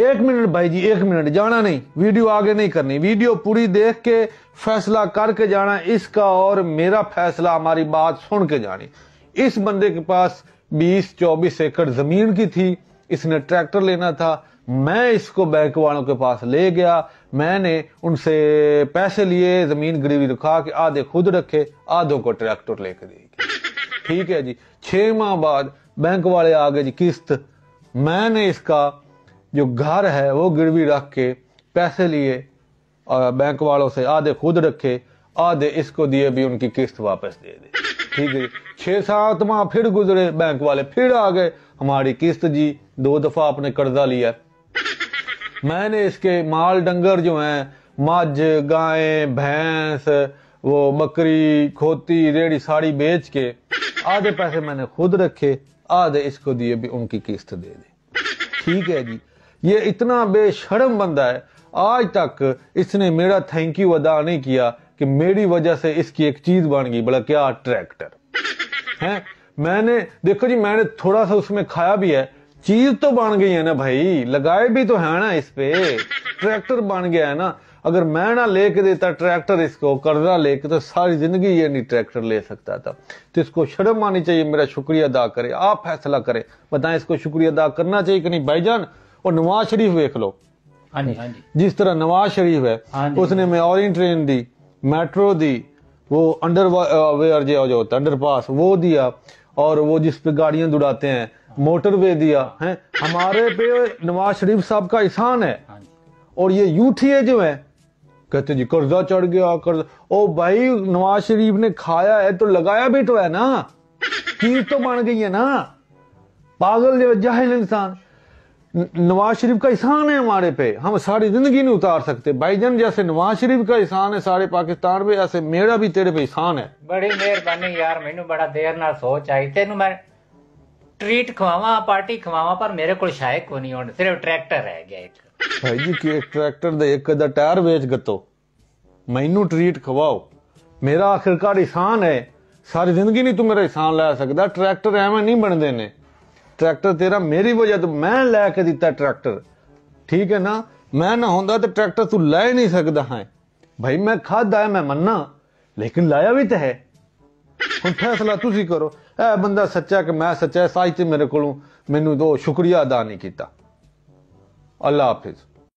एक मिनट भाई जी एक मिनट जाना नहीं वीडियो आगे नहीं करनी वीडियो पूरी देख के फैसला करके जाना इसका और मेरा फैसला हमारी बात सुन के जानी इस बंदे के पास 20-24 एकड़ जमीन की थी इसने ट्रैक्टर लेना था मैं इसको बैंक वालों के पास ले गया मैंने उनसे पैसे लिए जमीन गिरवी रखा के आधे खुद रखे आधों को ट्रैक्टर लेके दे ठीक है जी छह माह बाद बैंक वाले आ गए जी किस्त मैंने इसका जो घर है वो गिरवी रख के पैसे लिए और बैंक वालों से आधे खुद रखे आधे इसको दिए भी उनकी किस्त वापस दे दे ठीक है छह सात माह फिर गुजरे बैंक वाले फिर आ गए हमारी किस्त जी दो दफ़ा आपने कर्जा लिया मैंने इसके माल डंगर जो हैं मज गाय भैंस वो बकरी खोती रेड़ी साड़ी बेच के आधे पैसे मैंने खुद रखे आधे इसको दिए भी उनकी किस्त दे दे ठीक है जी ये इतना बेशरम बंदा है आज तक इसने मेरा थैंक यू अदा नहीं किया कि मेरी वजह से इसकी एक चीज बन गई बड़ा क्या ट्रैक्टर है मैंने देखो जी मैंने थोड़ा सा उसमें खाया भी है चीज तो बन गई है ना भाई लगाए भी तो है ना इस पे ट्रैक्टर बन गया है ना अगर मैं ना लेके देता ट्रैक्टर इसको कर्जा लेके तो सारी जिंदगी ये नहीं ट्रैक्टर ले सकता था तो इसको शर्म आनी चाहिए मेरा शुक्रिया अदा करे आप फैसला करें बताएं इसको शुक्रिया अदा करना चाहिए कि नहीं भाईजान और नवाज शरीफ देख लो हाँ हाँ जिस तरह नवाज शरीफ है हाँ उसने और ट्रेन दी मेट्रो दी वो अंडर वेयर uh, जो होता है अंडर पास वो दिया और वो जिस पे गाड़ियां दुड़ाते हैं मोटरवे दिया है हमारे पे नवाज शरीफ साहब का एहसान है और ये यूटीए जो है कहते जी कर्जा चढ़ गया कर्जा ओ भाई नवाज शरीफ ने खाया है तो लगाया भी तो है ना चीज तो बन गई है ना पागल जो जाहिल इंसान नवाज शरीफ का एहसान है हमारे पे हम सारी जिंदगी नहीं उतार सकते भाईजान जैसे नवाज शरीफ का एहसान है सारे पाकिस्तान पे ऐसे मेरा भी तेरे पे एहसान है बड़ी मेहरबानी यार मैनू बड़ा देर ਨਾਲ ਸੋਚ ਆਈ ਤੈਨੂੰ ਮੈਂ ਟ੍ਰੀਟ ਖਵਾਵਾਂ ਪਾਰਟੀ ਖਵਾਵਾਂ ਪਰ ਮੇਰੇ ਕੋਲ ਸ਼ਾਇਕ ਕੋ ਨਹੀਂ ਹੁਣ ਸਿਰਫ ਟਰੈਕਟਰ ਰਹਿ ਗਿਆ ਇੱਕ ਭਾਈ ਜੀ ਕਿ ਟਰੈਕਟਰ ਦੇ ਇੱਕ ਦਾ ਟਾਇਰ ਵੇਚ ਗਤੋ ਮੈਨੂੰ ਟ੍ਰੀਟ ਖਵਾਓ ਮੇਰਾ ਆਖਿਰਕਾਰ ਇਹਸਾਨ ਹੈ ਸਾਰੀ ਜ਼ਿੰਦਗੀ ਨਹੀਂ ਤੂੰ ਮੇਰਾ ਇਹਸਾਨ ਲੈ ਸਕਦਾ ਟਰੈਕਟਰ ਐਵੇਂ ਨਹੀਂ ਬਣਦੇ ਨੇ ਟਰੈਕਟਰ ਤੇਰਾ ਮੇਰੀ ਵਜ੍ਹਾ ਤੋਂ ਮੈਂ ਲੈ ਕੇ ਦਿੱਤਾ ਟਰੈਕਟਰ ਠੀਕ ਹੈ ਨਾ ਮੈਂ ਨਾ ਹੁੰਦਾ ਤਾਂ ਟਰੈਕਟਰ ਤੂੰ ਲੈ ਨਹੀਂ ਸਕਦਾ ਹੈ ਭਾਈ ਮੈਂ ਖਾਦਾ ਮੈਂ ਮੰਨਾ ਲੇਕਿਨ ਲਾਇਆ ਵੀ ਤਾਂ ਹੈ ਹੁਣ ਫੈਸਲਾ ਤੁਸੀਂ ਕਰੋ ਇਹ ਬੰਦਾ ਸੱਚਾ ਕਿ ਮੈਂ ਸੱਚਾ ਸਾਈ ਤੇ ਮੇਰੇ ਕੋਲੋਂ ਮੈਨੂੰ ਦੋ ਸ਼ੁਕਰੀਆ ਅਦਾ ਨਹੀਂ ਕੀਤਾ ਅੱਲਾ ਹਾਫਿਜ਼